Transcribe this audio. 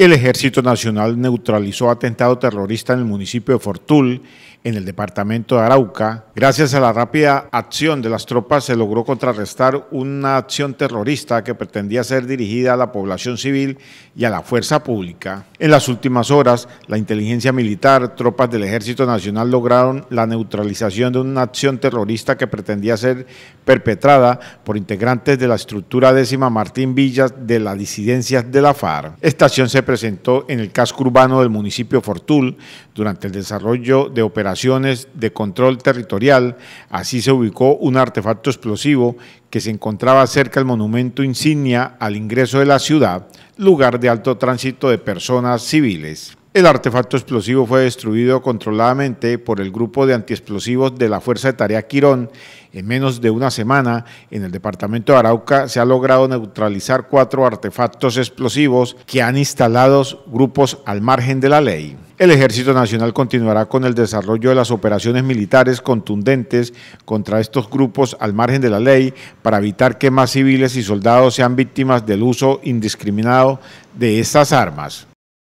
El Ejército Nacional neutralizó atentado terrorista en el municipio de Fortul en el departamento de Arauca. Gracias a la rápida acción de las tropas se logró contrarrestar una acción terrorista que pretendía ser dirigida a la población civil y a la fuerza pública. En las últimas horas, la inteligencia militar, tropas del Ejército Nacional lograron la neutralización de una acción terrorista que pretendía ser perpetrada por integrantes de la estructura décima Martín Villas de la disidencia de la FARC. Esta acción se presentó en el casco urbano del municipio Fortul, durante el desarrollo de operaciones de control territorial. Así se ubicó un artefacto explosivo que se encontraba cerca del monumento insignia al ingreso de la ciudad, lugar de alto tránsito de personas civiles. El artefacto explosivo fue destruido controladamente por el grupo de antiexplosivos de la Fuerza de Tarea Quirón. En menos de una semana, en el departamento de Arauca se ha logrado neutralizar cuatro artefactos explosivos que han instalado grupos al margen de la ley. El Ejército Nacional continuará con el desarrollo de las operaciones militares contundentes contra estos grupos al margen de la ley para evitar que más civiles y soldados sean víctimas del uso indiscriminado de estas armas.